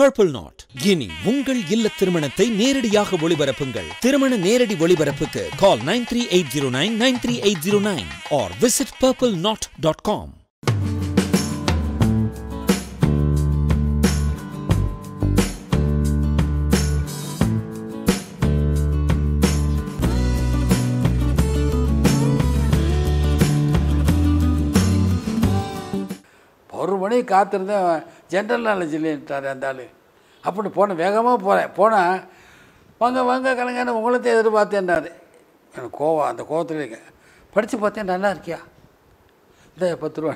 purple not இனி உங்கள் இல்ல திருமணத்தை நேரடியாக ஒளிபரப்புங்கள் திருமண நேரடி ஒளிபரப்புக்கு call nine three eight zero nine nine three eight zero nine or visit purple not dot com போய் காத்திருந்தேன் ஜென்ரல் நாலேஜ் இல்லைன்ட்டார் அந்த ஆள் அப்படி போனேன் வேகமாக போகிறேன் போனால் வாங்க வாங்க கலைஞர் உங்களைத்தான் எதிர்பார்த்தேன்னாரு எனக்கு கோவம் அந்த கோவத்தில் இருக்கேன் படித்து பார்த்தேன் நல்லா இருக்கியா இந்த பத்து ரூபா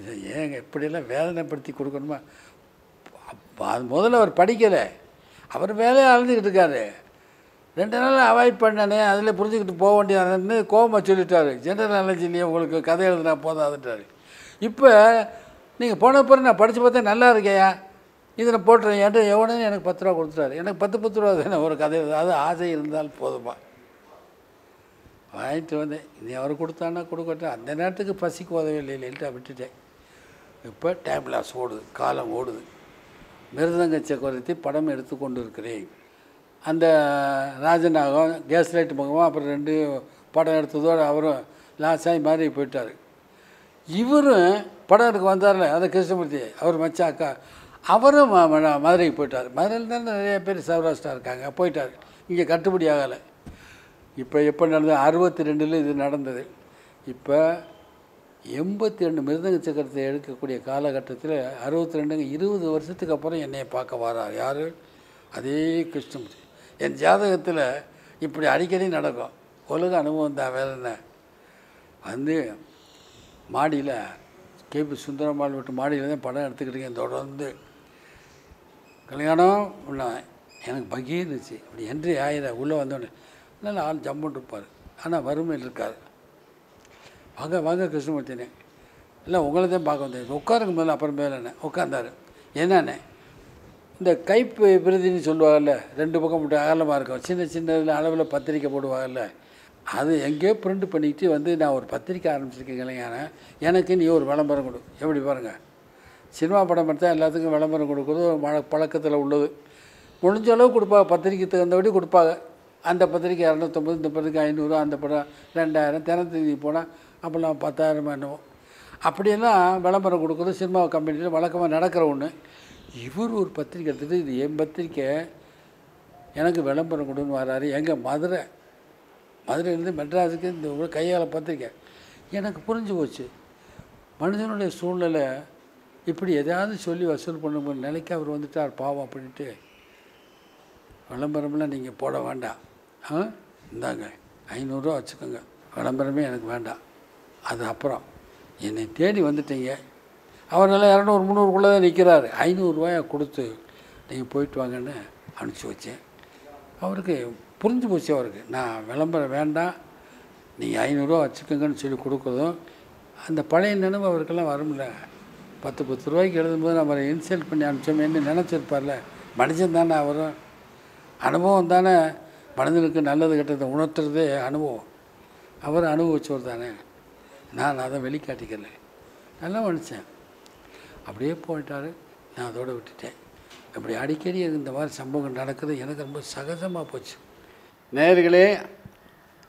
இதை ஏங்க இப்படியெல்லாம் வேதனைப்படுத்தி கொடுக்கணுமா அது முதல்ல அவர் படிக்கலை அவர் வேலையை அழுதுகிட்டு இருக்காரு ரெண்டு நாள் அவாய்ட் பண்ணனே அதில் புரிஞ்சுக்கிட்டு போக வேண்டியதுன்னு கோபமாக சொல்லிட்டாரு ஜென்ரல் நாலேஜ் இல்லையே உங்களுக்கு கதை எழுதுனா போதாதுன்றாரு இப்போ நீங்கள் போன பிறகு நான் படித்து பார்த்தேன் நல்லா இருக்கேயா இதில் போட்டுறேன் என்று எவனே எனக்கு பத்து ரூபா கொடுத்துட்டாரு எனக்கு பத்து பத்து ரூபா தானே ஒரு கதை ஏதாவது ஆசை இருந்தால் போதுமா வாங்கிட்டு வந்தேன் இனி அவர் கொடுத்தான்னா கொடுக்கட்டும் அந்த நேரத்துக்கு பசிக்கு இல்லை இல்லைட்டா விட்டுட்டேன் இப்போ டைம் லாஸ் ஓடுது காலம் ஓடுது மிருதங்க சக்கரத்தை படம் எடுத்து கொண்டு இருக்கிறேன் அந்த ராஜநாகம் கேஸ் லைட் பக்கமாக அப்புறம் ரெண்டு படம் எடுத்ததோடு அவரும் லாஸ் ஆகி மாதிரி போயிட்டார் இவரும் படம் எடுக்க வந்தார்ல அந்த கிருஷ்ணமூர்த்தி அவர் மச்சாக்கா அவரும் மதுரைக்கு போயிட்டார் மதுரையில் தான் நிறைய பேர் சௌராஷ்டிரா இருக்காங்க போயிட்டார் இங்கே கட்டுப்படி ஆகலை இப்போ எப்போ நடந்தது அறுபத்தி ரெண்டில் இது நடந்தது இப்போ எண்பத்தி ரெண்டு மிருதங்க சக்கரத்தை எடுக்கக்கூடிய காலகட்டத்தில் அறுபத்தி ரெண்டுங்க இருபது வருஷத்துக்கு அப்புறம் என்னை பார்க்க வரார் யார் அதே கிருஷ்ணமூர்த்தி என் ஜாதகத்தில் இப்படி அடிக்கடி நடக்கும் உலக அனுபவம் தான் வேறு என்ன வந்து மாடியில் கேபி சுந்தரம்பாள் விட்டு மாடியில் தான் படம் எடுத்துக்கிட்டு தொடர்ந்து கல்யாணம் எனக்கு பகிர் இருந்துச்சு இப்படி என்ட்ரி ஆயிர உள்ளே வந்தோடனே நல்லா ஆள் ஜம்முன்னு இருப்பார் ஆனால் வறுமையில் இருக்கார் வாங்க வாங்க கிருஷ்ணமூர்த்தினே இல்லை உங்களை தான் பார்க்க வந்தேன் உட்காருங்க முதல்ல அப்புறம் மேலே உட்காந்தார் என்னண்ணே இந்த கைப்பு பிரதின்னு சொல்லுவாங்கல்ல ரெண்டு பக்கம் மட்டும் அகலமாக இருக்கும் சின்ன சின்ன அளவில் பத்திரிக்கை போடுவாங்கல்ல அது எங்கேயோ பிரிண்ட் பண்ணிக்கிட்டு வந்து நான் ஒரு பத்திரிக்கை ஆரம்பிச்சிருக்கேன் இளைஞான எனக்கு நீ ஒரு விளம்பரம் கொடு எப்படி பாருங்கள் சினிமா படம் எடுத்தால் எல்லாத்துக்கும் விளம்பரம் கொடுக்குறது ஒரு பழக்கத்தில் உள்ளது முடிஞ்ச அளவு கொடுப்பாங்க பத்திரிக்கை தகுந்தபடி கொடுப்பாங்க அந்த பத்திரிக்கை இரநூத்தொம்பது இந்த பத்திரிக்கை ஐநூறு அந்த படம் ரெண்டாயிரம் தினத்தேதி போனால் அப்போல்லாம் பத்தாயிரம் என்னவோ அப்படியெல்லாம் விளம்பரம் கொடுக்குறது சினிமா கம்பெனியில் வழக்கமாக நடக்கிற ஒன்று இவர் ஒரு பத்திரிக்கை எடுத்துகிட்டு இது என் பத்திரிக்கை எனக்கு விளம்பரம் கொடுன்னு வராரு எங்கள் மதுரை மதுரையிலேருந்து மெட்ராஸுக்கு இந்த ஒரு கையால் பார்த்துருக்கேன் எனக்கு புரிஞ்சு போச்சு மனிதனுடைய சூழ்நிலை இப்படி எதாவது சொல்லி வசூல் பண்ண நிலைக்கு அவர் வந்துட்டார் பாவம் அப்படின்ட்டு விளம்பரம்லாம் நீங்கள் போட வேண்டாம் ஆ இந்தாங்க ஐநூறுரூவா வச்சுக்கோங்க விளம்பரமே எனக்கு வேண்டாம் அது அப்புறம் என்னை தேடி வந்துட்டீங்க அவர் நல்லா இரநூறு முந்நூறுக்குள்ளே தான் நிற்கிறாரு ஐநூறுரூவாயை கொடுத்து நீங்கள் போயிட்டு வாங்கன்னு அனுப்பிச்சி வச்சேன் அவருக்கு புரிஞ்சு போச்சு அவருக்கு நான் விளம்பரம் வேண்டாம் நீங்கள் ஐநூறுரூவா வச்சுக்கோங்கன்னு சொல்லி கொடுக்குறதும் அந்த பழைய நினைவு அவருக்கெல்லாம் வரும்ல பத்து பத்து ரூபாய்க்கு எழுதும்போது நம்ம இன்சல்ட் பண்ணி அனுப்பிச்சோம் என்ன நினச்சிருப்பார்ல மனுஷன் தானே அவரும் அனுபவம் தானே மனிதனுக்கு நல்லது கெட்டதை உணர்த்துறதே அனுபவம் அவர் அனுபவிச்சவர் தானே நான் அதை வெளிக்காட்டிக்கல நல்லா மனுஷன் அப்படியே போயிட்டார் நான் அதோடு விட்டுட்டேன் அப்படி அடிக்கடி இந்த மாதிரி சம்பவங்கள் நடக்குது எனக்கு ரொம்ப சகஜமாக போச்சு நேர்களே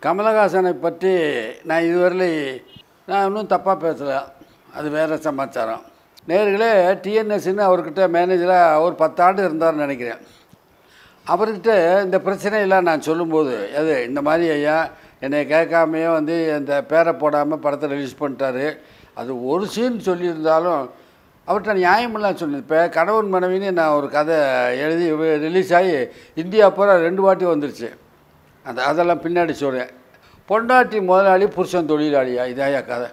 கமலஹாசனை பற்றி நான் இதுவரையில் நான் இன்னும் தப்பாக பேசலை அது வேறு சமாச்சாரம் நேர்களே டிஎன்எஸ்ன்னு அவர்கிட்ட மேனேஜராக ஒரு பத்தாண்டு இருந்தார்னு நினைக்கிறேன் அவர்கிட்ட இந்த பிரச்சனையெல்லாம் நான் சொல்லும்போது அது இந்த மாதிரி ஐயா என்னை கேட்காமையே வந்து இந்த பேரை போடாமல் படத்தை ரிலீஸ் பண்ணிட்டாரு அது ஒரு சீன் சொல்லியிருந்தாலும் அவர்கிட்ட நியாயமெல்லாம் சொன்னேன் இப்போ கணவன் மனைவின்னு நான் ஒரு கதை எழுதி ரிலீஸ் ஆகி இந்தியா பூரா ரெண்டு வாட்டி வந்துருச்சு அந்த அதெல்லாம் பின்னாடி சொல்கிறேன் பொண்டாட்டி முதலாளி புருஷன் தொழிலாளியா இதாயா கதை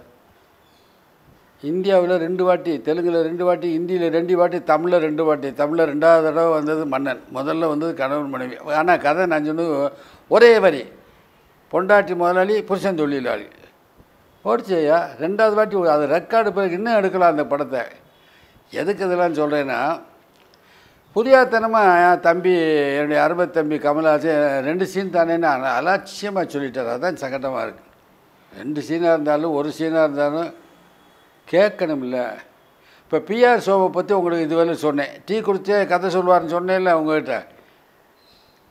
இந்தியாவில் ரெண்டு வாட்டி தெலுங்கில் ரெண்டு வாட்டி ஹிந்தியில் ரெண்டு வாட்டி தமிழில் ரெண்டு வாட்டி தமிழில் ரெண்டாவது தடவை வந்தது மன்னன் முதல்ல வந்தது கணவன் மனைவி ஆனால் கதை நான் சொன்னது ஒரே வரி பொண்டாட்டி முதலாளி புருஷன் தொழிலாளி ஓடிச்சையா ரெண்டாவது வாட்டி அது ரெக்கார்டு பிறகு இன்னும் எடுக்கலாம் அந்த படத்தை எதுக்கு இதெல்லாம் சொல்கிறேன்னா புதியாத்தனமாக தம்பி என்னுடைய அருமை தம்பி கமல்ஹாசன் ரெண்டு சீன் தானேன்னு அலட்சியமாக சொல்லிட்டார் அதுதான் சங்கடமாக இருக்குது ரெண்டு சீனாக இருந்தாலும் ஒரு சீனாக இருந்தாலும் கேட்கணும்ல இப்போ பிஆர் சோபை பற்றி உங்களுக்கு இதுவரை சொன்னேன் டீ கொடுத்தே கதை சொல்லுவார்னு சொன்னேன்ல உங்கள்கிட்ட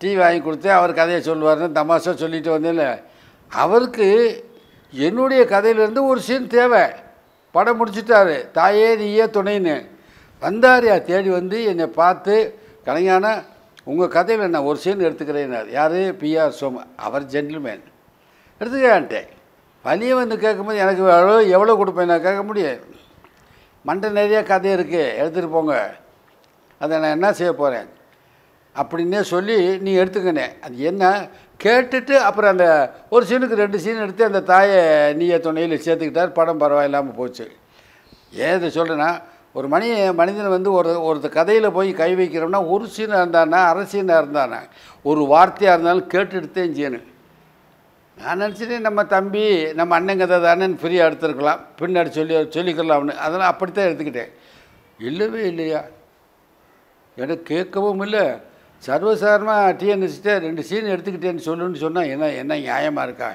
டீ வாங்கி கொடுத்தே அவர் கதையை சொல்லுவார்னு தமாஷாக சொல்லிட்டு வந்தேன்ல அவருக்கு என்னுடைய கதையிலேருந்து ஒரு சீன் தேவை படம் முடிச்சிட்டாரு தாயே நீயே துணைன்னு வந்தாரியா தேடி வந்து என்னை பார்த்து கலைஞான உங்கள் கதையில் நான் ஒரு சீன் எடுத்துக்கிறேன்னார் யார் பிஆர் சோம அவர் ஜென்டில்மேன் எடுத்துக்கிறேன்ட்டேன் பனியை வந்து கேட்கும்போது எனக்கு எவ்வளோ எவ்வளோ கொடுப்பேன் நான் கேட்க முடியும் மண்டை நிறையா கதை இருக்குது எடுத்துகிட்டு போங்க அதை நான் என்ன செய்ய போகிறேன் அப்படின்னே சொல்லி நீ எடுத்துக்கணே அது என்ன கேட்டுட்டு அப்புறம் அந்த ஒரு சீனுக்கு ரெண்டு சீன் எடுத்து அந்த தாயை நீய துணையில் சேர்த்துக்கிட்டார் படம் பரவாயில்லாமல் போச்சு ஏன் இதை சொல்கிறேன்னா ஒரு மணி மனிதன் வந்து ஒரு ஒரு கதையில் போய் கை வைக்கிறோம்னா ஒரு சீனாக இருந்தானா அரசியனாக இருந்தானா ஒரு வார்த்தையாக இருந்தாலும் கேட்டு எடுத்தேன் செய்யணும் நான் நினச்சிட்டேன் நம்ம தம்பி நம்ம அண்ணன் கதை தானேன்னு ஃப்ரீயாக எடுத்துருக்கலாம் பின்னாடி சொல்லி சொல்லிக்கலாம்னு அதெல்லாம் அப்படித்தான் எடுத்துக்கிட்டேன் இல்லவே இல்லையா எனக்கு கேட்கவும் இல்லை சர்வசாரமாக டிஎன்எஸ்கிட்ட ரெண்டு சீன் எடுத்துக்கிட்டேன்னு சொல்லுன்னு சொன்னால் என்ன என்ன நியாயமாக இருக்கா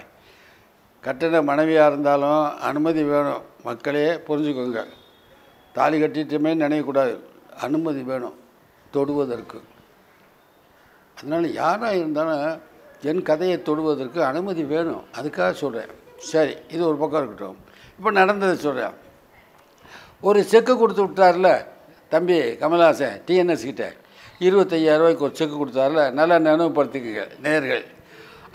கட்டண மனைவியாக இருந்தாலும் அனுமதி வேணும் மக்களே புரிஞ்சுக்கோங்க தாலி கட்டிட்டுமே நினைக்கக்கூடாது அனுமதி வேணும் தொடுவதற்கு அதனால் யாராக இருந்தாலும் என் கதையை தொடுவதற்கு அனுமதி வேணும் அதுக்காக சொல்கிறேன் சரி இது ஒரு பக்கம் இருக்கட்டும் இப்போ நடந்ததை சொல்கிறேன் ஒரு செக்கு கொடுத்து விட்டார்ல தம்பி கமல்ஹாசன் டிஎன்எஸ் கிட்ட இருபத்தையாயிரரூவாய்க்கு ஒரு செக்கு கொடுத்தாருல நல்லா நினைவுபடுத்திக்கங்க நேர்கள்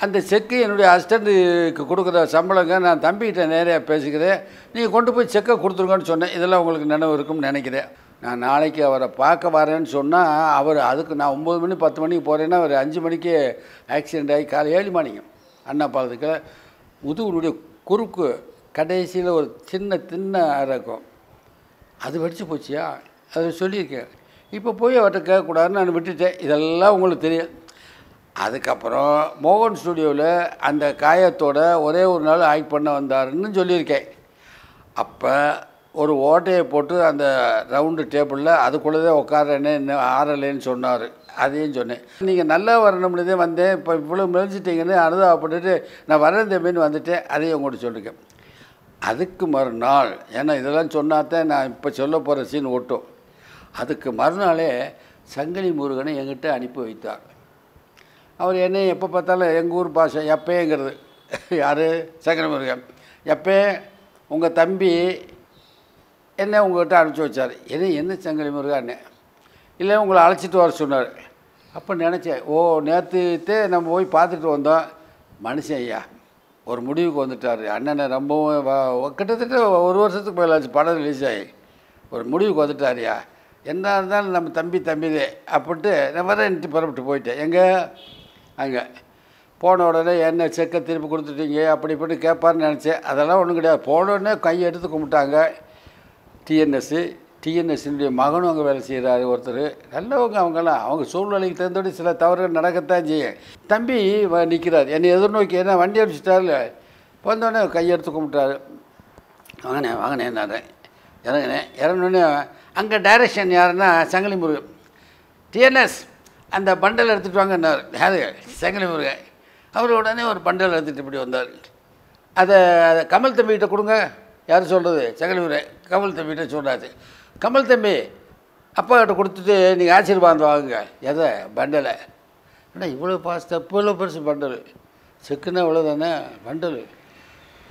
அந்த செக்கு என்னுடைய ஹஸ்பண்டுக்கு கொடுக்குற சம்பளங்க நான் தம்பிக்கிட்ட நேரையாக பேசிக்கிறேன் நீங்கள் கொண்டு போய் செக்கை கொடுத்துருங்கன்னு சொன்னேன் இதெல்லாம் உங்களுக்கு நினைவு இருக்கும்னு நினைக்கிறேன் நான் நாளைக்கு அவரை பார்க்க வரேன்னு சொன்னால் அவர் அதுக்கு நான் ஒம்பது மணி பத்து மணிக்கு போகிறேன்னா அவர் அஞ்சு மணிக்கு ஆக்சிடெண்ட் ஆகி காலை ஏழு மணிக்கு அண்ணா பாலத்துக்கு உதுவனுடைய குறுக்கு கடைசியில் ஒரு சின்ன தின்ன இருக்கும் அது வெடிச்சு போச்சியா அதை சொல்லியிருக்கேன் இப்போ போய் அவர்கிட்ட கேட்கக்கூடாதுன்னு நான் விட்டுட்டேன் இதெல்லாம் உங்களுக்கு தெரியும் அதுக்கப்புறம் மோகன் ஸ்டுடியோவில் அந்த காயத்தோட ஒரே ஒரு நாள் ஆக்ட் பண்ண வந்தாருன்னு சொல்லியிருக்கேன் அப்போ ஒரு ஓட்டையை போட்டு அந்த ரவுண்டு டேபிளில் அதுக்குள்ளே தான் உட்காரேன்னு இன்னும் ஆறலைன்னு சொன்னார் அதையும் சொன்னேன் நீங்கள் நல்லா வரணும்னுதே வந்தேன் இப்போ இவ்வளோ மிதிச்சிட்டிங்கன்னு அனுதாபப்பட்டுட்டு நான் வரேன் தம்பின்னு வந்துட்டேன் அதையும் உங்கள்கிட்ட சொல்லியிருக்கேன் அதுக்கு மறுநாள் ஏன்னா இதெல்லாம் சொன்னால் தான் நான் இப்போ சொல்ல போகிற சீன் ஓட்டும் அதுக்கு மறுநாளே சங்கிலி முருகனை எங்கிட்ட அனுப்பி வைத்தார் அவர் என்ன எப்போ பார்த்தாலும் எங்கள் ஊர் பாஷை எப்பேங்கிறது யார் சங்கரமுருகன் எப்போ உங்கள் தம்பி என்ன உங்கள்கிட்ட அனுப்பிச்சி வச்சார் என்ன என்ன சங்கரமுருகான்னு இல்லை உங்களை அழைச்சிட்டு வர சொன்னார் அப்போ நினச்சேன் ஓ நேற்றுத்தே நம்ம போய் பார்த்துட்டு வந்தோம் மனுஷன் ஐயா ஒரு முடிவுக்கு வந்துட்டார் அண்ணனை ரொம்பவும் கிட்டத்தட்ட ஒரு வருஷத்துக்கு மேலாச்சு படம் ரிலீஸ் ஆகி ஒரு முடிவுக்கு வந்துட்டார்யா என்ன இருந்தாலும் நம்ம தம்பி தம்பிதே அப்படின்ட்டு நான் வரேன்ட்டு புறப்பட்டு போயிட்டேன் எங்கள் அங்கே போன உடனே என்ன செக்கை திருப்பி கொடுத்துட்டீங்க அப்படி இப்படி கேட்பார்னு நினச்சேன் அதெல்லாம் ஒன்றும் கிடையாது போன உடனே கையை எடுத்து கும்பிட்டாங்க டிஎன்எஸ்ஸு டிஎன்எஸ்சினுடைய மகனும் அங்கே வேலை செய்கிறாரு ஒருத்தர் நல்லவங்க அவங்கெல்லாம் அவங்க சூழ்நிலைக்கு தகுந்தபடி சில தவறுகள் நடக்கத்தான் செய்யும் தம்பி நிற்கிறார் என்னை எதிர்நோக்கி என்ன வண்டி அடிச்சிட்டார்ல வந்தோடனே கையெடுத்து கும்பிட்டாரு வாங்கினேன் என்னாரு இறங்கினேன் இறங்கினோடனே அங்கே டைரக்ஷன் யாருன்னா சங்கலி முருகன் டிஎன்எஸ் அந்த பண்டல் எடுத்துகிட்டு வாங்க யாரு செங்கலி முருகன் அவர் உடனே ஒரு பண்டல் எடுத்துகிட்டு இப்படி வந்தார் அதை அதை கமல் தம்பிகிட்ட கொடுங்க யார் சொல்கிறது செங்கலி முருகன் கமல் தம்பிகிட்ட சொல்கிறாரு கமல் தம்பி கிட்ட கொடுத்துட்டு நீங்கள் ஆசீர்வாதம் வாங்குங்க எதை பண்டலை ஆனால் இவ்வளோ பாஸ் தப்பு இவ்வளோ பெருசு பண்டல் செக்குன்னா இவ்வளோ தானே பண்டல்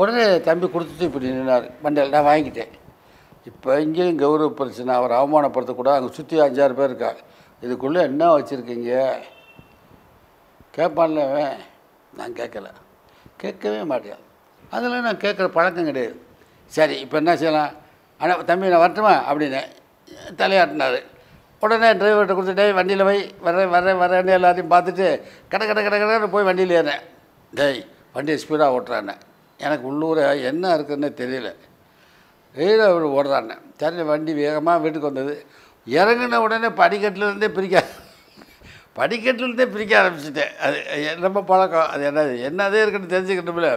உடனே தம்பி கொடுத்துட்டு இப்படி நின்னார் பண்டல் நான் வாங்கிட்டேன் இப்போ இங்கேயும் கௌரவ பிரச்சனை அவர் அவமானப்படுத்தக்கூடாது அங்கே சுற்றி அஞ்சாறு பேர் இருக்காள் இதுக்குள்ளே என்ன வச்சுருக்கீங்க கேட்பான்ல நான் கேட்கல கேட்கவே மாட்டேன் அதில் நான் கேட்குற பழக்கம் கிடையாது சரி இப்போ என்ன செய்யலாம் ஆனால் தம்பி நான் வரட்டுமா அப்படின்னு தலையாட்டினார் உடனே டிரைவர்கிட்ட கொடுத்துட்டே வண்டியில் போய் வர வர வரேன்னு எல்லாத்தையும் பார்த்துட்டு கடை கடை கடை கடை போய் வண்டியில் ஏறினேன் டேய் வண்டியை ஸ்பீடாக ஓட்டுறானே எனக்கு உள்ளூர என்ன இருக்குதுன்னு தெரியல வெயில் அவர் ஓடுறானே சரி வண்டி வேகமாக வீட்டுக்கு வந்தது இறங்கின உடனே படிக்கட்டிலேருந்தே பிரிக்க படிக்கட்டிலேருந்தே பிரிக்க ஆரம்பிச்சிட்டேன் அது ரொம்ப பழக்கம் அது என்ன என்னதே இருக்குன்னு தெரிஞ்சுக்கிட்டோம்ல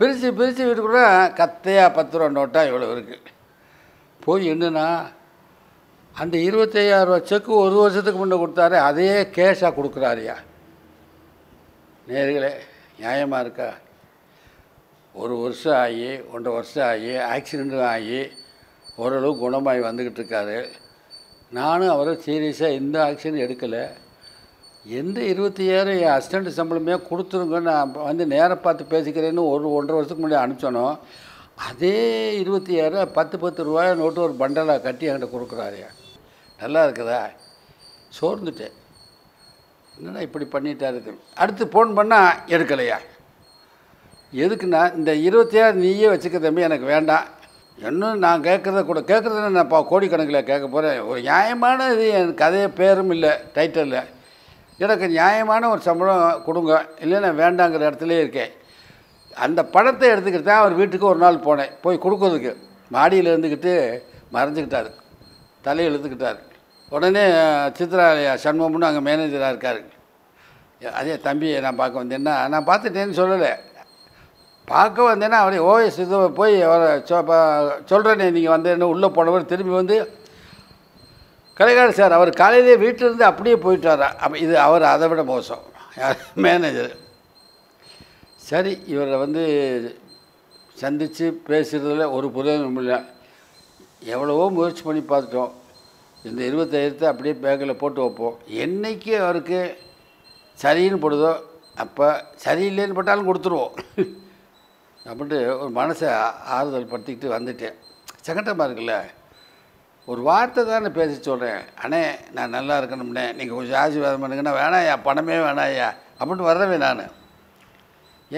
பிரித்து பிரித்து வீட்டுக்குள்ள கத்தையாக பத்து ரூபா நோட்டாக இவ்வளோ இருக்குது போய் என்னென்னா அந்த இருபத்தையாயிரரூவா செக்கு ஒரு வருஷத்துக்கு முன்னே கொடுத்தாரு அதே கேஷாக கொடுக்குறாருயா நேர்களே நியாயமாக இருக்கா ஒரு வருஷம் ஆகி ஒன்றரை வருஷம் ஆகி ஆக்சிடெண்ட்டும் ஆகி ஓரளவு குணமாகி வந்துக்கிட்டு இருக்காரு நானும் அவரை சீரியஸாக எந்த ஆக்ஷனும் எடுக்கலை எந்த இருபத்தி ஏழு என் அசிஸ்டண்ட் சம்பளமே கொடுத்துருங்க நான் வந்து நேரம் பார்த்து பேசிக்கிறேன்னு ஒரு ஒன்றரை வருஷத்துக்கு முன்னாடி அனுப்பிச்சோனோ அதே இருபத்தி ஏழு பத்து பத்து ரூபாய் நோட்டு ஒரு பண்டலாக கட்டி என்கிட்ட கொடுக்குறாரு நல்லா இருக்குதா சோர்ந்துட்டேன் என்னடா இப்படி இருக்கு அடுத்து ஃபோன் பண்ணால் எடுக்கலையா எதுக்குன்னா இந்த இருபத்தி ஆறு நீயே வச்சுக்க தம்பி எனக்கு வேண்டாம் என்ன நான் கேட்குறத கூட கேட்குறதுல நான் இப்போ கோடிக்கணக்கில் கேட்க போகிறேன் ஒரு நியாயமான இது என் கதையை பேரும் இல்லை டைட்டலில் எனக்கு நியாயமான ஒரு சம்பளம் கொடுங்க இல்லை நான் வேண்டாங்கிற இடத்துலே இருக்கேன் அந்த படத்தை எடுத்துக்கிட்டு தான் அவர் வீட்டுக்கு ஒரு நாள் போனேன் போய் கொடுக்கறதுக்கு மாடியில் இருந்துக்கிட்டு மறைஞ்சிக்கிட்டார் தலையை எழுத்துக்கிட்டார் உடனே சித்ராலயா சண்முகம்னு அங்கே மேனேஜராக இருக்கார் அதே தம்பியை நான் பார்க்க வந்தேன்னா நான் பார்த்துட்டேன்னு சொல்லலை பார்க்க வந்தேன்னா அவரே ஓஎஸ் இது போய் அவரை சொல்கிறேனே நீங்கள் வந்தேன்னு உள்ளே போனவர் திரும்பி வந்து கலைகாரர் சார் அவர் காலையிலேயே வீட்டிலேருந்து அப்படியே வரார் அப்போ இது அவர் அதை விட மோசம் மேனேஜர் சரி இவரை வந்து சந்தித்து பேசுகிறதுல ஒரு புரிதலும் இல்லை எவ்வளவோ முயற்சி பண்ணி பார்த்துட்டோம் இந்த இருபத்தாயிரத்தை அப்படியே பேக்கில் போட்டு வைப்போம் என்றைக்கு அவருக்கு சரின்னு போடுதோ அப்போ சரியில்லைன்னு போட்டாலும் கொடுத்துருவோம் அப்படின்ட்டு ஒரு மனசை ஆறுதல் படுத்திக்கிட்டு வந்துட்டேன் சங்கட்டமாக இருக்குல்ல ஒரு வார்த்தை தானே பேச சொல்கிறேன் அண்ணே நான் நல்லா இருக்கணும்னே நீங்கள் கொஞ்சம் ஆசீர்வாதம் பண்ணுங்கன்னா வேணாயா பணமே வேணாயா அப்படின்ட்டு வரவே நான்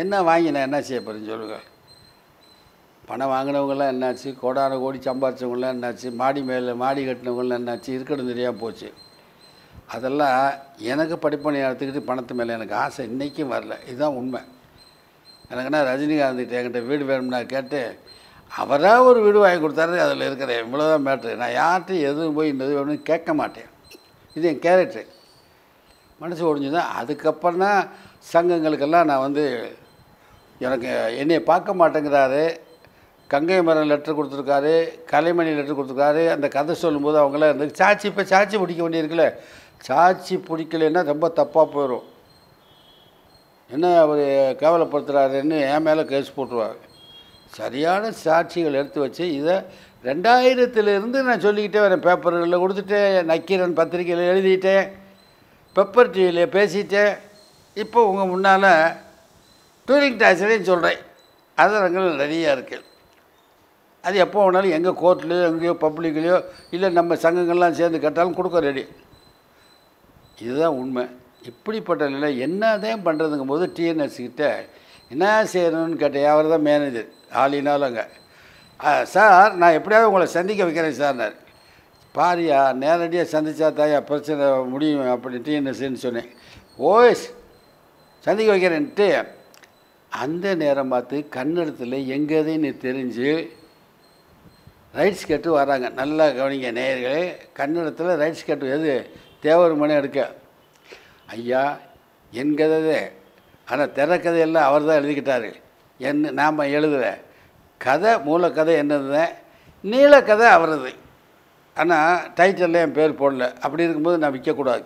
என்ன வாங்கி நான் என்ன செய்ய போகிறேன்னு சொல்லுங்கள் பணம் வாங்கினவங்களாம் என்னாச்சு கோடான கோடி சம்பாரிச்சவங்களாம் என்னாச்சு மாடி மேலே மாடி கட்டினவங்களாம் என்னாச்சு இருக்கணும் தெரியாமல் போச்சு அதெல்லாம் எனக்கு படிப்பணி எடுத்துக்கிட்டு பணத்து மேலே எனக்கு ஆசை இன்றைக்கும் வரல இதுதான் உண்மை எனக்குன்னா ரஜினிகாந்திட்ட என்கிட்ட வீடு வேணும்னா கேட்டு அவராக ஒரு வீடு வாங்கி கொடுத்தாரு அதில் இருக்கிற இவ்வளோதான் மேட்ரு நான் யார்கிட்டையும் எதுவும் போய் இன்னது வேணும்னு கேட்க மாட்டேன் இது என் கேரக்டர் மனசு ஒழிஞ்சுதான் அதுக்கப்புறம் தான் சங்கங்களுக்கெல்லாம் நான் வந்து எனக்கு என்னை பார்க்க மாட்டேங்கிறாரு கங்கை மரம் லெட்டர் கொடுத்துருக்காரு கலைமணி லெட்டர் கொடுத்துருக்காரு அந்த கதை சொல்லும்போது அவங்களாம் இருந்து சாட்சி இப்போ சாட்சி பிடிக்க வேண்டியிருக்குல்ல சாட்சி பிடிக்கலைன்னா ரொம்ப தப்பாக போயிடும் என்ன அவர் கேவலப்படுத்துகிறாருன்னு என் மேலே கேஸ் போட்டுருவார் சரியான சாட்சிகள் எடுத்து வச்சு இதை ரெண்டாயிரத்துலேருந்து நான் சொல்லிக்கிட்டே வரேன் பேப்பர்களில் கொடுத்துட்டு நக்கீரன் பத்திரிகையில் எழுதிட்டேன் பெப்பர் டிவியில் பேசிட்டேன் இப்போ உங்கள் முன்னால் டூரிங் டாக்ஸரையும் சொல்கிறேன் ஆதாரங்கள் நிறையா இருக்குது அது எப்போ வேணாலும் எங்கள் கோர்ட்லேயோ எங்கேயோ பப்ளிக்லேயோ இல்லை நம்ம சங்கங்கள்லாம் சேர்ந்து கேட்டாலும் கொடுக்க ரெடி இதுதான் உண்மை இப்படிப்பட்ட நிலை என்னதான் பண்ணுறதுங்கும் போது டிஎன்எஸ்கிட்ட என்ன செய்யணும்னு கேட்டேன் அவர் தான் மேனேஜர் ஆளினாலும் அங்கே சார் நான் எப்படியாவது உங்களை சந்திக்க வைக்கிறேன் சார்னார் பாரியா நேரடியாக சந்தித்தா தாயா பிரச்சனை முடியும் அப்படி டிஎன்எஸ்ன்னு சொன்னேன் ஓய்ஸ் சந்திக்க வைக்கிறேன்ட்டு அந்த நேரம் பார்த்து கன்னடத்தில் எங்கேதுன்னு தெரிஞ்சு ரைட்ஸ் கட்டு வராங்க நல்லா கவனிங்க நேயர்களே கன்னடத்தில் ரைட்ஸ் கட்டு எது தேவர் மனை எடுக்க ஐயா என் கதை ஆனால் திறக்கதையெல்லாம் அவர் தான் எழுதிக்கிட்டார் என்ன நாம் எழுதுகிற கதை மூலக்கதை என்னது நீலக்கதை அவரது ஆனால் டைட்டிலில் என் பேர் போடல அப்படி இருக்கும்போது நான் விற்கக்கூடாது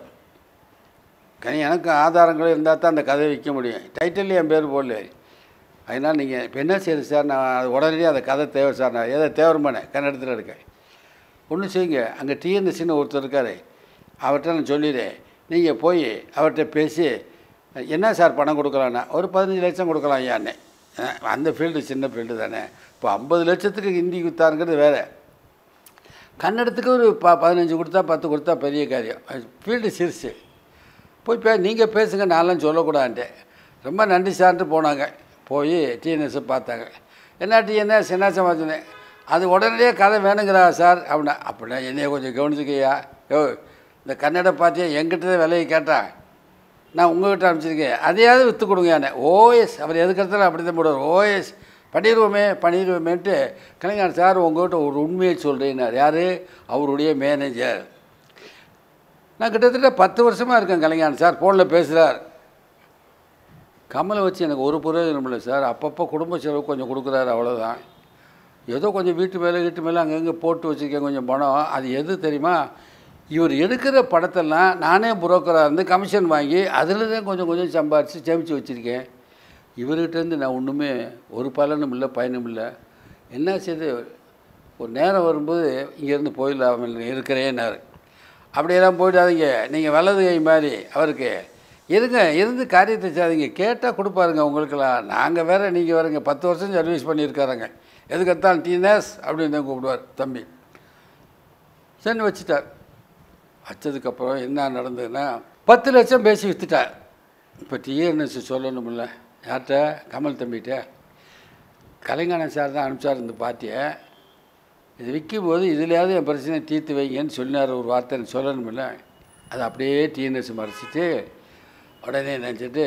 கனி எனக்கு ஆதாரங்கள் இருந்தால் தான் அந்த கதையை விற்க முடியும் டைட்டில் என் பேர் போடல அதனால் நீங்கள் இப்போ என்ன செய்யுது சார் நான் அது உடனடியே அந்த கதை தேவை சார் நான் எதை தேவரமானேன் கன்னடத்தில் இருக்கேன் ஒன்றும் செய்யுங்க அங்கே டிஎன்எஸ்சின்னு ஒருத்தர் இருக்கார் அவர்கிட்ட நான் சொல்லிடுறேன் நீங்கள் போய் அவர்கிட்ட பேசி என்ன சார் பணம் கொடுக்கலான்னா ஒரு பதினஞ்சு லட்சம் கொடுக்கலாம் ஐயான்னு அந்த ஃபீல்டு சின்ன ஃபீல்டு தானே இப்போ ஐம்பது லட்சத்துக்கு ஹிந்தி கொடுத்தாருங்கிறது வேறு கன்னடத்துக்கு ஒரு ப பதினஞ்சு கொடுத்தா பத்து கொடுத்தா பெரிய காரியம் ஃபீல்டு சிறுசு போய் பே நீங்கள் பேசுங்க நான்லாம் சொல்லக்கூடாதுன்ட்டு ரொம்ப நன்றி சார்ன்ட்டு போனாங்க போய் டிஎன்எஸ் பார்த்தாங்க என்ன டிஎன்எஸ் என்ன சமாச்சனே அது உடனடியே கதை வேணுங்கிறா சார் அப்படின்னா அப்படின்னா என்னைய கொஞ்சம் கவனிச்சுக்கையா யோ இந்த கன்னட பாட்டியை எங்கிட்ட விலையை கேட்டால் நான் உங்கள்கிட்ட அனுப்பிச்சிருக்கேன் அதையாவது விற்று கொடுங்க என்ன ஓஎஸ் அவர் எதுக்கிறதால அப்படி தான் போடுவார் ஓஎஸ் பண்ணிடுவோமே பண்ணிடுவோமேன்ட்டு கலைஞர் சார் உங்கள்கிட்ட ஒரு உண்மையை சொல்கிறேன்னார் யார் அவருடைய மேனேஜர் நான் கிட்டத்தட்ட பத்து வருஷமாக இருக்கேன் கலைஞர் சார் ஃபோனில் பேசுகிறார் கமலை வச்சு எனக்கு ஒரு பிரயோஜனம் இல்லை சார் அப்பப்போ குடும்ப செலவு கொஞ்சம் கொடுக்குறாரு அவ்வளோதான் ஏதோ கொஞ்சம் வீட்டு மேலே வீட்டு மேலே அங்கங்கே போட்டு வச்சுருக்கேன் கொஞ்சம் பணம் அது எது தெரியுமா இவர் எடுக்கிற படத்தெல்லாம் நானே புரோக்கராக இருந்து கமிஷன் வாங்கி அதில் தான் கொஞ்சம் கொஞ்சம் சம்பாரித்து சேமித்து வச்சுருக்கேன் இவர்கிட்டேருந்து நான் ஒன்றுமே ஒரு பலனும் இல்லை பயனும் இல்லை என்ன செய்து ஒரு நேரம் வரும்போது இங்கேருந்து போயிடலாமல் இருக்கிறேன்னாரு அப்படியெல்லாம் போயிடாதீங்க நீங்கள் வல்லது கை மாதிரி அவருக்கு இருங்க இருந்து காரியத்தை செய்யாதீங்க கேட்டால் கொடுப்பாருங்க உங்களுக்கெல்லாம் நாங்கள் வேறு நீங்கள் வரங்க பத்து வருஷம் சர்வீஸ் பண்ணியிருக்காருங்க எதுக்கத்தான் டீனஸ் அப்படின்னு தான் கூப்பிடுவார் தம்பி சரி வச்சுட்டார் வச்சதுக்கப்புறம் என்ன நடந்ததுன்னா பத்து லட்சம் பேசி விற்றுட்டார் இப்போ டிஎன்எஸ் சொல்லணும்ல யார்கிட்ட கமல் தம்பிகிட்ட கலைஞான சார் தான் அனுப்பிச்சார் இந்த பார்ட்டியை இது விற்கும் போது இதுலையாவது என் பிரச்சனை தீர்த்து வைங்கன்னு சொன்னார் ஒரு வார்த்தை சொல்லணுமில்ல அது அப்படியே டிஎன்எஸ் மறைச்சிட்டு உடனே நினச்சிட்டு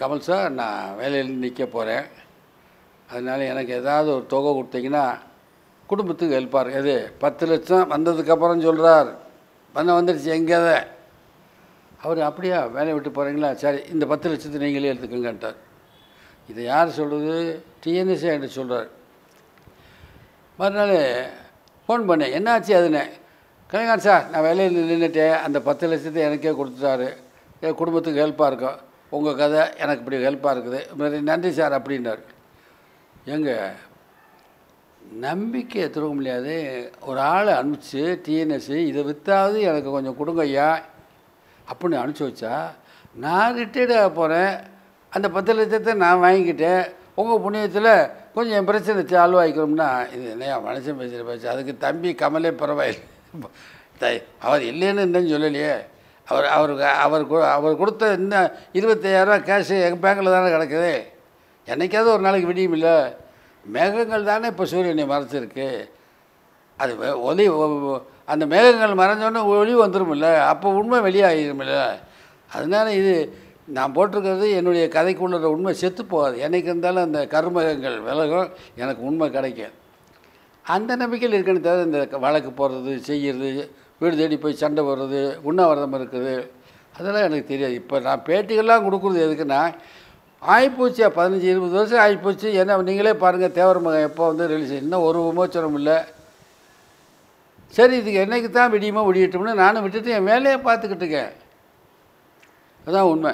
கமல் சார் நான் வேலையில் நிற்க போகிறேன் அதனால் எனக்கு ஏதாவது ஒரு தொகை கொடுத்தீங்கன்னா குடும்பத்துக்கு ஹெல்ப்பார் எது பத்து லட்சம் வந்ததுக்கப்புறம் சொல்கிறார் பண்ண வந்துடுச்சு எங்கே அவர் அப்படியா வேலையை விட்டு போகிறீங்களா சரி இந்த பத்து லட்சத்தை நீங்களே எடுத்துக்கோங்கன்ட்டார் இதை யார் சொல்கிறது டிஎன்எஸ்ஏ என்று சொல்கிறார் மறுநாள் ஃபோன் பண்ணேன் என்னாச்சு அதுன்னு கலைஞர் சார் நான் வேலையில் நின்றுட்டேன் அந்த பத்து லட்சத்தை எனக்கே கொடுத்துட்டாரு என் குடும்பத்துக்கு ஹெல்ப்பாக இருக்கும் உங்கள் கதை எனக்கு இப்படி ஹெல்ப்பாக இருக்குது நன்றி சார் அப்படின்னார் எங்கள் நம்பிக்கை துருக்க முடியாது ஒரு ஆளை அனுப்பிச்சு டிஎன்எஸ்சி இதை விற்றாவது எனக்கு கொஞ்சம் கொடுங்க ஐயா அப்படின்னு அனுப்பிச்சி வச்சா நான் ரிட்டையர்டாக போகிறேன் அந்த பத்து லட்சத்தை நான் வாங்கிக்கிட்டேன் உங்கள் புண்ணியத்தில் கொஞ்சம் என் பிரச்சனை சால்வ் ஆகிக்கிறோம்னா இது என்னையா மனுஷன் பேசுகிற பேச்சு அதுக்கு தம்பி கமலே பரவாயில்லை தை அவர் இல்லைன்னு என்னன்னு சொல்லலையே அவர் அவருக்கு அவர் அவர் கொடுத்த இன்னும் இருபத்தையாயிரரூவா கேஷு எங்கள் பேங்கில் தானே கிடக்குது என்றைக்காவது ஒரு நாளைக்கு விடியும் இல்லை மேகங்கள் தானே இப்போ சூரியனை மறைச்சிருக்கு அது ஒலி அந்த மேகங்கள் மறைஞ்சோன்னே ஒளி வந்துடுமில்ல அப்போ உண்மை வெளியாகிருமில்ல அதனால் இது நான் போட்டிருக்கிறது என்னுடைய கதைக்குள்ள உண்மை செத்து போகாது எனக்கு இருந்தாலும் அந்த கருமகங்கள் விலகும் எனக்கு உண்மை கிடைக்கும் அந்த நம்பிக்கையில் இருக்கணும் தவிர இந்த வழக்கு போடுறது செய்கிறது வீடு தேடி போய் சண்டை வர்றது உண்ணாவிரதம் இருக்குது அதெல்லாம் எனக்கு தெரியாது இப்போ நான் பேட்டிகள்லாம் கொடுக்குறது எதுக்குன்னா ஆகிப்போச்சு பதினஞ்சு இருபது வருஷம் ஆகிப்போச்சு ஏன்னா நீங்களே பாருங்கள் தேவர் மகன் எப்போ வந்து ரிலீஸ் இன்னும் ஒரு விமோச்சனம் இல்லை சரி இதுக்கு என்றைக்கு தான் விடியுமோ விடியட்டும்னு நானும் விட்டுட்டு என் வேலையை பார்த்துக்கிட்டுக்கேன் அதுதான் உண்மை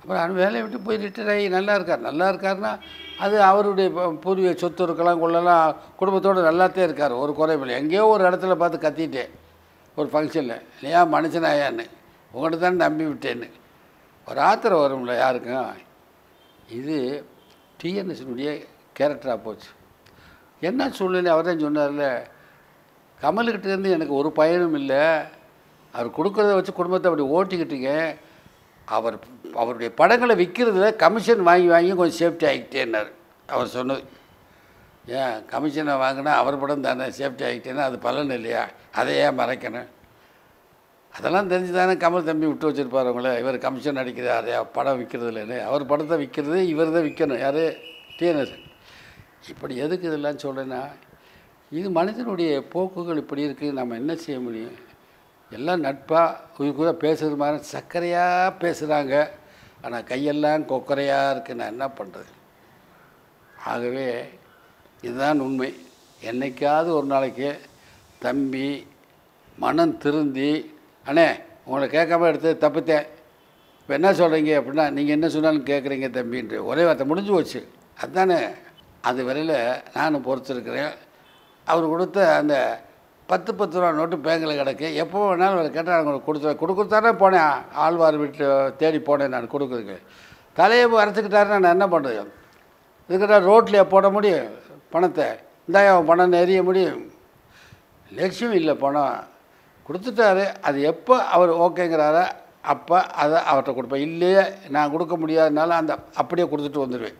அப்புறம் வேலையை விட்டு போய் ரிட்டையர் ஆகி நல்லா இருக்கார் நல்லா இருக்காருன்னா அது அவருடைய பூர்வீக சொத்து இருக்கலாம் கொள்ளலாம் குடும்பத்தோடு நல்லாத்தே இருக்கார் ஒரு குறைவில்லை எங்கேயோ ஒரு இடத்துல பார்த்து கத்திட்டேன் ஒரு ஃபங்க்ஷனில் இல்லையா மனுஷனாயான்னு உங்கள்கிட்ட தான் நம்பி விட்டேன்னு ஒரு ஆத்திரம் வரும்ல யாருக்கும் இது டிஎன்எஸ்னுடைய கேரக்டராக போச்சு என்ன சூழ்நிலை அவர் தான் சொன்னார்ல கமல்கிட்டேருந்து எனக்கு ஒரு பயனும் இல்லை அவர் கொடுக்குறத வச்சு குடும்பத்தை அப்படி ஓட்டிக்கிட்டீங்க அவர் அவருடைய படங்களை விற்கிறதுல கமிஷன் வாங்கி வாங்கி கொஞ்சம் சேஃப்டி ஆகிக்கிட்டேன்னார் அவர் சொன்னது ஏன் கமிஷனை வாங்கினா அவர் படம் தானே சேஃப்டி ஆகிட்டேன்னா அது பலன் இல்லையா அதையே மறைக்கணும் அதெல்லாம் தெரிஞ்சு தானே கமல் தம்பி விட்டு வச்சுருப்பார் அவங்கள இவர் கமிஷன் அடிக்கிறார் படம் விற்கிறது இல்லைன்னு அவர் படத்தை விற்கிறது இவர் தான் விற்கணும் யார் டிஎன்எஸ் இப்படி எதுக்கு இதெல்லாம் சொல்கிறேன்னா இது மனிதனுடைய போக்குகள் இப்படி இருக்குது நம்ம என்ன செய்ய முடியும் எல்லாம் நட்பாக கூட பேசுகிற மாதிரி சர்க்கரையாக பேசுகிறாங்க ஆனால் கையெல்லாம் கொக்கரையாக இருக்குது நான் என்ன பண்ணுறது ஆகவே இதுதான் உண்மை என்றைக்காவது ஒரு நாளைக்கு தம்பி மனம் திருந்தி அண்ணே உங்களை கேட்காம எடுத்து தப்புத்தேன் இப்போ என்ன சொல்கிறீங்க அப்படின்னா நீங்கள் என்ன சொன்னாலும் கேட்குறீங்க தம்பின்ட்டு ஒரே வார்த்தை முடிஞ்சு போச்சு அதுதானே அது விலையில் நானும் பொறுத்திருக்கிறேன் அவர் கொடுத்த அந்த பத்து பத்து ரூபா நோட்டு பேங்கில் கிடக்கு எப்போ வேணாலும் அவர் கேட்டால் அவங்களுக்கு கொடுத்து கொடுக்குறதானே போனேன் ஆழ்வார் வீட்டு தேடி போனேன் நான் கொடுக்குறதுக்கு தலையை வரைச்சிக்கிட்டாருன்னா நான் என்ன பண்ணுறது இதுக்கிட்ட ரோட்டில் போட முடியும் பணத்தை இந்தாயா பணம் நெறிய முடியும் லட்சியம் இல்லை பணம் கொடுத்துட்டாரு அது எப்போ அவர் ஓகேங்கிறாரோ அப்போ அதை அவர்கிட்ட கொடுப்பேன் இல்லையே நான் கொடுக்க முடியாதனால அந்த அப்படியே கொடுத்துட்டு வந்துடுவேன்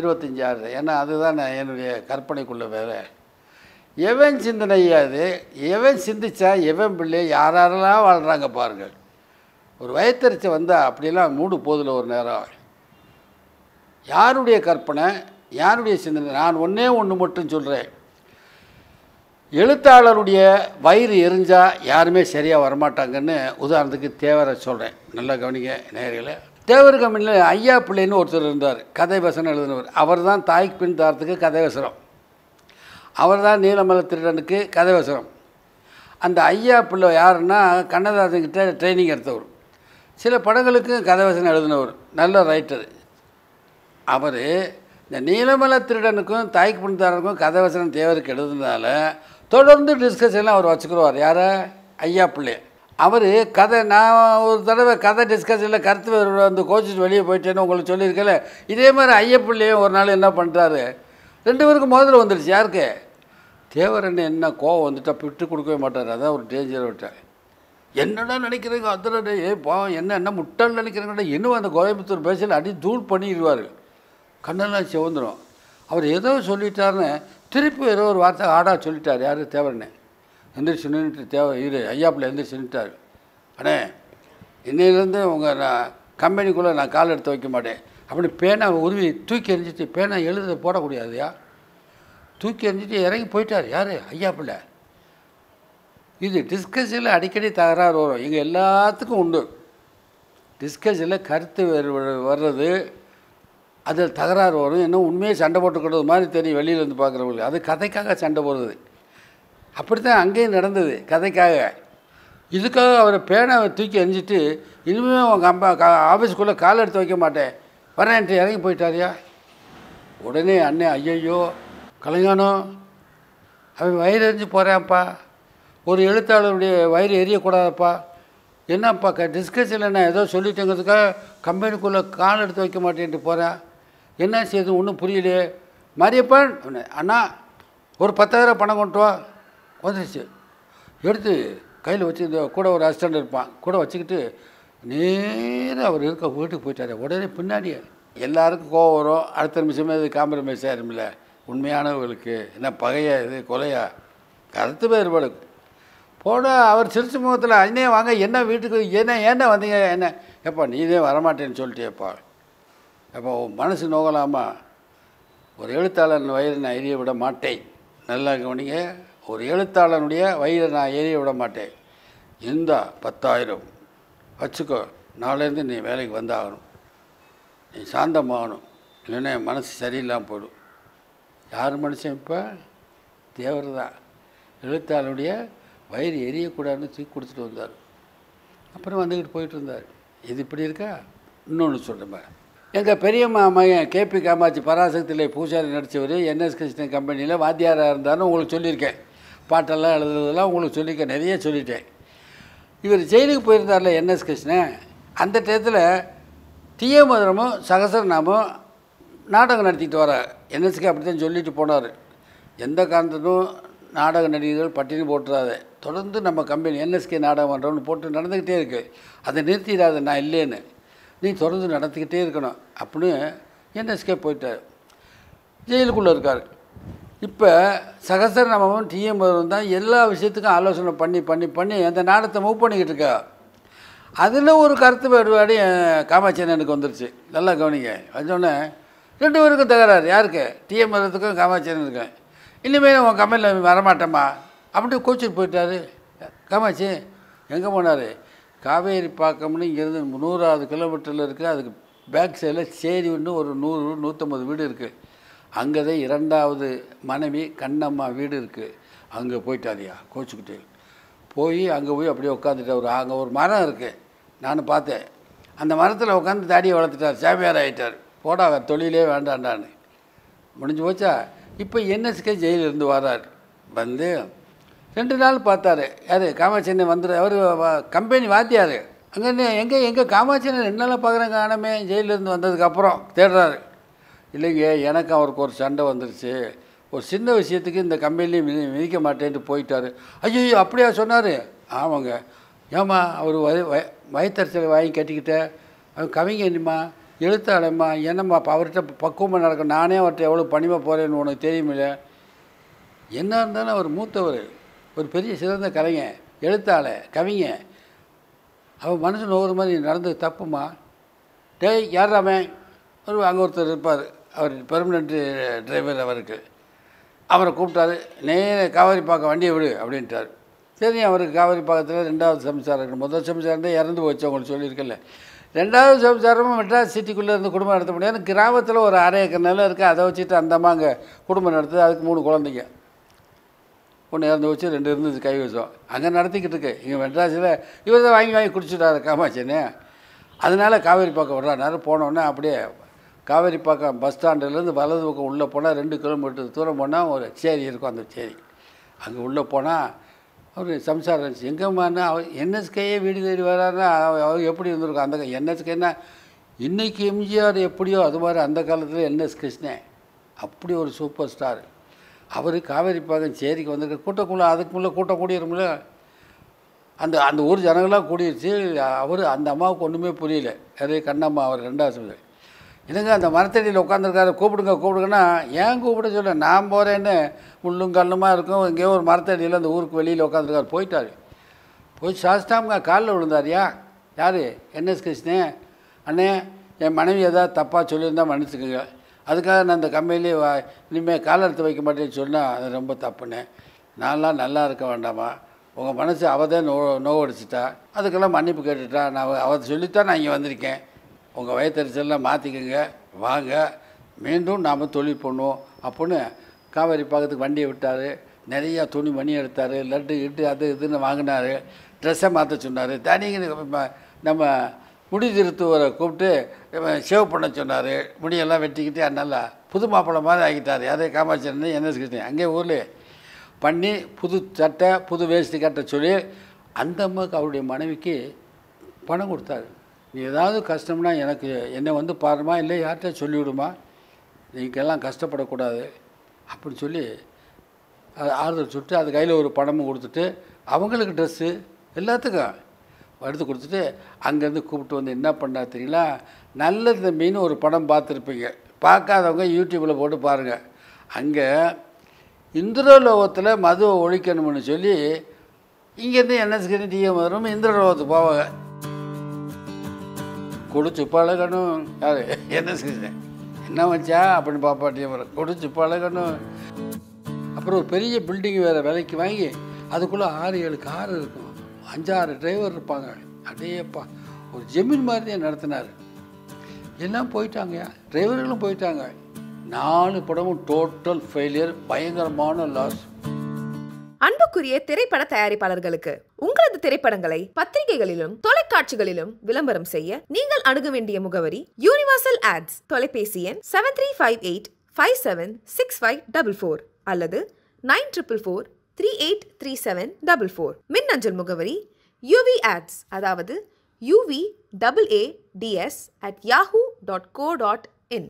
இருபத்தஞ்சாறு ஏன்னா அதுதான் என்னுடைய கற்பனைக்குள்ளே வேறு எவன் சிந்தனையாது எவன் சிந்திச்சா எவன் பிள்ளை யாரெல்லாம் வாழ்கிறாங்க பாருங்கள் ஒரு வயத்தறிச்சை வந்தால் அப்படிலாம் மூடு போதில் ஒரு நேரம் யாருடைய கற்பனை யாருடைய சிந்தனை நான் ஒன்றே ஒன்று மட்டும் சொல்கிறேன் எழுத்தாளருடைய வயிறு எரிஞ்சால் யாருமே சரியாக வரமாட்டாங்கன்னு உதாரணத்துக்கு தேவரை சொல்கிறேன் நல்லா கவனிங்க நேர்களை தேவர் கம்பெனியில் ஐயா பிள்ளைன்னு ஒருத்தர் இருந்தார் கதை வசனம் எழுதினவர் அவர் தான் தாய்க்கு பின் தாரத்துக்கு கதை வசனம் அவர் தான் நீலமல திருடனுக்கு கதை வசனம் அந்த ஐயா பிள்ளை யாருன்னா கண்ணதாசன்கிட்ட ட்ரைனிங் எடுத்தவர் சில படங்களுக்கு வசனம் எழுதினவர் நல்ல ரைட்டர் அவர் இந்த நீலமல திருடனுக்கும் தாய்க்கு கதை வசனம் தேவருக்கு எழுதுனால தொடர்ந்து டிஸ்கஷன்லாம் அவர் வச்சுக்கிடுவார் யார் ஐயா பிள்ளை அவர் கதை நான் ஒரு தடவை கதை டிஸ்கஷனில் கருத்து வந்து கோச்சிட்டு வெளியே போயிட்டேன்னு உங்களுக்கு சொல்லியிருக்கல இதே மாதிரி பிள்ளையும் ஒரு நாள் என்ன பண்ணுறாரு ரெண்டு பேருக்கும் முதல்ல வந்துடுச்சு யாருக்கு தேவரன் என்ன கோவம் வந்துட்டால் விட்டு கொடுக்கவே மாட்டார் அதான் ஒரு டேஞ்சர் விட்டார் என்னடா நினைக்கிறீங்க அத்தனை ஏ போ என்ன என்ன முட்டால் நினைக்கிறீங்கடா இன்னும் அந்த கோயம்புத்தூர் பேசில் அடி தூள் பண்ணிடுவார் கண்ணெல்லாம் சிவந்துடும் அவர் ஏதோ சொல்லிட்டாருன்னு திருப்பி ஏதோ ஒரு வார்த்தை ஆடா சொல்லிட்டார் யார் தேவரண்ணே எந்திரிச்சு நின்றுட்டு தேவை இரு ஐயாப்பில் எந்திரிச்சு நின்றுட்டார் அண்ணே இன்னிலேருந்து உங்கள் நான் கம்பெனிக்குள்ளே நான் கால் எடுத்து வைக்க மாட்டேன் அப்படி பேனை உருவி தூக்கி எறிஞ்சிட்டு பேனை எழுத போடக்கூடாதுயா தூக்கி எறிஞ்சிட்டு இறங்கி போயிட்டார் யார் ஐயாப்பில் இது டிஸ்கஷனில் அடிக்கடி தகராறு வரும் எங்கள் எல்லாத்துக்கும் உண்டு டிஸ்கஷனில் கருத்து வர்றது அதில் தகராறு வரும் என்ன உண்மையை சண்டை போட்டுக்கிறது மாதிரி தெரியும் வெளியில் வந்து பார்க்குறவங்களுக்கு அது கதைக்காக சண்டை போடுறது அப்படித்தான் அங்கேயும் நடந்தது கதைக்காக இதுக்காக அவர் பேனை தூக்கி எரிஞ்சிட்டு இனிமேல் உங்கள் அம்மா கா ஆஃபீஸ்க்குள்ளே கால் எடுத்து வைக்க மாட்டேன் வரேன்ட்டு இறங்கி போயிட்டாரியா உடனே அண்ணன் ஐயையோ கலைஞானோ அவன் வயிறு எரிஞ்சு போகிறேன்ப்பா ஒரு எழுத்தாளருடைய வயிறு எரியக்கூடாதப்பா என்னப்பா க டிஸ்கஷனில் நான் ஏதோ சொல்லிட்டேங்கிறதுக்காக கம்பெனிக்குள்ளே கால் எடுத்து வைக்க மாட்டேன்ட்டு போகிறேன் என்ன செய்யுது ஒன்றும் புரியலையே மாரியப்பன் அண்ணா ஒரு பத்தாயிரம் பணம் கொண்டு வா வந்துருச்சு எடுத்து கையில் வச்சு இந்த கூட ஒரு அசிஸ்டண்ட் இருப்பான் கூட வச்சுக்கிட்டு நேராக அவர் இருக்க வீட்டுக்கு போயிட்டார் உடனே பின்னாடியே எல்லாருக்கும் கோவம் வரும் அடுத்த நிமிஷமே இது காம்ப்ரமைஸ் ஆயிரும்ல உண்மையானவர்களுக்கு என்ன பகையா இது கொலையா கருத்து வேறுபாடு போனால் அவர் சிரிச்சு முகத்தில் அண்ணே வாங்க என்ன வீட்டுக்கு என்ன ஏன்னா வந்தீங்க என்ன எப்பா நீதே வரமாட்டேன்னு எப்பா அப்போ மனசு நோகலாமா ஒரு எழுத்தாளன் வயிறு நான் எரிய விட மாட்டேன் நல்லா கவனிங்க ஒரு எழுத்தாளனுடைய வயிறு நான் எரிய விட மாட்டேன் இருந்தா பத்தாயிரம் வச்சுக்கோ நாளேருந்து நீ வேலைக்கு வந்தாகணும் நீ சாந்தமாகணும் இல்லைன்னா என் மனசு சரியில்லாமல் போடும் யார் மனுஷன் இப்போ தேவர் தான் எழுத்தாளனுடைய வயிறு எரியக்கூடாதுன்னு தூக்கி கொடுத்துட்டு வந்தார் அப்புறம் வந்துக்கிட்டு போயிட்டு இருந்தார் இது இப்படி இருக்கா இன்னொன்று சொல்கிறேன் எங்கள் பெரியம்மா மகன் கேபி காமாட்சி பராசக்தியில் பூஜாரி நடித்தவர் என்எஸ் கிருஷ்ணன் கம்பெனியில் வாத்தியாராக இருந்தாலும் உங்களுக்கு சொல்லியிருக்கேன் பாட்டெல்லாம் எழுதுறதெல்லாம் உங்களுக்கு சொல்லியிருக்கேன் நிறைய சொல்லிட்டேன் இவர் ஜெயிலுக்கு போயிருந்தார்ல என்எஸ் கிருஷ்ணன் அந்த டயத்தில் தீய மதுரமும் சகசரநாமும் நாடகம் நடத்திக்கிட்டு வரார் என்எஸ்கே அப்படி தான் சொல்லிட்டு போனார் எந்த காரணத்திலும் நாடக நடிகர்கள் பட்டினி போட்டுறாது தொடர்ந்து நம்ம கம்பெனி என்எஸ்கே நாடகம் பண்ணுறோன்னு போட்டு நடந்துக்கிட்டே இருக்குது அதை நிறுத்திடாது நான் இல்லைன்னு நீ தொடர்ந்து நடத்திக்கிட்டே இருக்கணும் அப்படின்னு என்எஸ்கே போயிட்டார் ஜெயிலுக்குள்ளே இருக்கார் இப்போ சகசரநாமமும் டிஎம் தான் எல்லா விஷயத்துக்கும் ஆலோசனை பண்ணி பண்ணி பண்ணி அந்த நாடத்தை மூவ் பண்ணிக்கிட்டு இருக்கா அதில் ஒரு கருத்து வேறுபாடு என் எனக்கு வந்துருச்சு நல்லா கவனிங்க வந்தோடனே ரெண்டு பேருக்கும் தகராறு யாருக்கு டிஎம் மருத்துக்கும் இருக்கேன் இனிமேல் உன் கம்பெனியில் வரமாட்டேம்மா அப்படின்ட்டு கோச்சிட்டு போயிட்டாரு காமாட்சி எங்கே போனார் காவேரி பாக்கம்னு இங்கேருந்து நூறாவது கிலோமீட்டரில் இருக்குது அதுக்கு பேக் சைடில் சேரி ஒன்று ஒரு நூறு நூற்றம்பது வீடு இருக்குது அங்கே தான் இரண்டாவது மனைவி கண்ணம்மா வீடு இருக்குது அங்கே போயிட்டாதியா கோச்சுக்குட்டியில் போய் அங்கே போய் அப்படியே ஒரு அங்கே ஒரு மரம் இருக்குது நான் பார்த்தேன் அந்த மரத்தில் உட்காந்து தாடியை வளர்த்துட்டார் சேமியார் ஆகிட்டார் போடா தொழிலே வேண்டான்டான்னு முடிஞ்சு போச்சா இப்போ என்எஸ்கே ஜெயிலிருந்து வரார் வந்து ரெண்டு நாள் பார்த்தார் யார் காமாட்சியை வந்துரு அவர் கம்பெனி வாத்தியார் அங்கே எங்கே எங்கே காமாட்சியை ரெண்டு நாளாக பார்க்குறாங்க ஆனமே ஜெயிலிருந்து வந்ததுக்கப்புறம் தேடுறாரு இல்லைங்க எனக்கு அவருக்கு ஒரு சண்டை வந்துருச்சு ஒரு சின்ன விஷயத்துக்கு இந்த கம்பெனிலையும் மிதி மிதிக்க மாட்டேன்ட்டு போயிட்டார் ஐயோ அப்படியா சொன்னார் ஆமாங்க ஏம்மா அவர் வய வய வாங்கி கட்டிக்கிட்டேன் அவர் கவிங்க என்னம்மா எழுத்தாளம்மா என்னம்மா அவர்கிட்ட பக்குவமாக நடக்கும் நானே அவர்கிட்ட எவ்வளோ பணிமாக போகிறேன்னு உனக்கு தெரியுமில்ல என்ன இருந்தாலும் அவர் மூத்தவர் ஒரு பெரிய சிறந்த கலைஞர் எழுத்தாள கவிங்க அவன் மனசு நோகிற மாதிரி நடந்தது தப்புமா டேய் யார் அவன் ஒரு அங்கே ஒருத்தர் இருப்பார் அவர் பெர்மனெண்ட்டு டிரைவர் அவருக்கு அவரை கூப்பிட்டாரு நேர பார்க்க வண்டியை விடு அப்படின்ட்டார் சரி அவருக்கு காவேரிப்பாக்கத்தில் ரெண்டாவது சம்சாரம் இருக்கணும் முதல் சம்சாரம் தான் இறந்து போச்சு அவங்களுக்கு சொல்லியிருக்கல ரெண்டாவது சம்சாரமும் மெட்ராஸ் சிட்டிக்குள்ளே இருந்து குடும்பம் நடத்த முடியாது கிராமத்தில் ஒரு அரை ஏக்கர் நிலம் இருக்குது அதை வச்சுட்டு அந்தமாக அங்கே குடும்பம் நடத்துது அதுக்கு மூணு குழந்தைங்க ஒன்று இறந்து வச்சு ரெண்டு இருந்து கை வச்சோம் அங்கே நடத்திக்கிட்டு இருக்கு இங்கே மெட்ராஸில் இவர் தான் வாங்கி வாங்கி குடிச்சுட்டாரு காமாட்சின்னு அதனால் காவேரி பக்கம் விடுறாரு போனோடனே அப்படியே காவேரி பக்கம் பஸ் ஸ்டாண்டுலேருந்து வலது பக்கம் உள்ளே போனால் ரெண்டு கிலோமீட்டர் தூரம் போனால் ஒரு சேரி இருக்கும் அந்த சேரி அங்கே உள்ளே போனால் அவர் சம்சாரம் இருந்துச்சு எங்கேம்மானா அவர் என்எஸ்கேயே வீடு தேடி வராருன்னா அவர் எப்படி இருந்திருக்கும் அந்த என்எஸ்கேன்னா இன்றைக்கி எம்ஜிஆர் எப்படியோ அது மாதிரி அந்த காலத்தில் என்எஸ் கிருஷ்ணன் அப்படி ஒரு சூப்பர் ஸ்டார் அவர் காவேரி பாகம் சேரிக்கு வந்திருக்க கூட்டக்குள்ளே அதுக்குள்ளே கூட்டம் கூடியிருக்கும்ல அந்த அந்த ஊர் ஜனங்களாக கூடிருச்சு அவர் அந்த அம்மாவுக்கு ஒன்றுமே புரியல அது கண்ணம்மா அவர் ரெண்டாவது என்னங்க அந்த மரத்தடியில் உட்காந்துருக்காரு கூப்பிடுங்க கூப்பிடுங்கன்னா ஏன் கூப்பிட சொல்ல நான் போகிறேன்னு முள்ளும் கல்லுமாக இருக்கும் எங்கேயோ ஒரு மரத்தடியில் அந்த ஊருக்கு வெளியில் உட்காந்துருக்காரு போயிட்டார் போய் சாஸ்டாமுங்க காலில் விழுந்தாரியா யார் என்எஸ் கிருஷ்ணன் அண்ணே என் மனைவி எதாவது தப்பாக சொல்லியிருந்தால் மன்னிச்சுக்கோங்க அதுக்காக நான் அந்த கம்பெனிலே வா இனிமேல் கால எடுத்து வைக்க மாட்டேன்னு சொன்னால் அது ரொம்ப தப்புன்னு நான்லாம் நல்லா இருக்க வேண்டாமா உங்கள் மனசு அவள் தான் நோ நோவடிச்சிட்டா அதுக்கெல்லாம் மன்னிப்பு கேட்டுட்டா நான் அவ சொல்லித்தான் நான் இங்கே வந்திருக்கேன் உங்கள் வயத்தறிச்சல்லாம் மாற்றிக்கோங்க வாங்க மீண்டும் நாம் தொழில் பண்ணுவோம் அப்படின்னு காவேரி பக்கத்துக்கு வண்டியை விட்டார் நிறையா துணி மணி எடுத்தார் லட்டு இட்டு அது இதுன்னு வாங்கினார் ட்ரெஸ்ஸை மாற்ற சொன்னார் தனிங்க நம்ம முடி திருத்துவரை கூப்பிட்டு சேவ் பண்ண சொன்னார் முடியெல்லாம் வெட்டிக்கிட்டு நல்லா புது மாப்பிள்ளை மாதிரி ஆகிட்டார் யாரே காமாட்சி என்எஸ் கிருஷ்ணி அங்கே ஊரில் பண்ணி புது சட்டை புது வேஷ்டி கட்ட சொல்லி அந்த அம்மாவுக்கு அவருடைய மனைவிக்கு பணம் கொடுத்தாரு நீ ஏதாவது கஷ்டம்னா எனக்கு என்னை வந்து பாருமா இல்லை யார்கிட்ட சொல்லிவிடுமா நீங்கள்லாம் கஷ்டப்படக்கூடாது அப்படின்னு சொல்லி அதை ஆறுதல் சுட்டு அது கையில் ஒரு பணமும் கொடுத்துட்டு அவங்களுக்கு ட்ரெஸ்ஸு எல்லாத்துக்கும் எடுத்து கொடுத்துட்டு அங்கேருந்து கூப்பிட்டு வந்து என்ன பண்ணா தெரியல நல்ல மீன் ஒரு படம் பார்த்துருப்பீங்க பார்க்காதவங்க யூடியூப்பில் போட்டு பாருங்கள் அங்கே இந்திரலோகத்தில் மதுவை ஒழிக்கணும்னு சொல்லி இங்கேருந்து என்எஸ்கிரி டிஎம் வரும் இந்திரலோகத்துக்கு போவாங்க குடிச்சு பழகணும் யார் என்எஸ்கிரி என்ன வச்சா அப்படின்னு பாப்பா டிஎம் வரும் குடிச்சு பழகணும் அப்புறம் ஒரு பெரிய பில்டிங் வேறு விலைக்கு வாங்கி அதுக்குள்ளே ஆறு ஏழு கார் இருக்கும் அஞ்சாறு டிரைவர் இருப்பாங்க அடேப்பா ஒரு ஜெமீன் மாதிரி தான் நடத்தினார் எல்லாம் போயிட்டாங்கயா டிரைவர்களும் போயிட்டாங்க நாலு படமும் டோட்டல் ஃபெயிலியர் பயங்கரமான லாஸ் அன்புக்குரிய திரைப்பட தயாரிப்பாளர்களுக்கு உங்களது திரைப்படங்களை பத்திரிகைகளிலும் தொலைக்காட்சிகளிலும் விளம்பரம் செய்ய நீங்கள் அணுக வேண்டிய முகவரி யூனிவர்சல் ஆட்ஸ் தொலைபேசி எண் seven three five eight five seven six five double four அல்லது nine triple four three eight three seven double four மின் அஞ்சல் முகவரி யூவி ஆட்ஸ் அதாவது UV double A DS at Yahoo dot co dot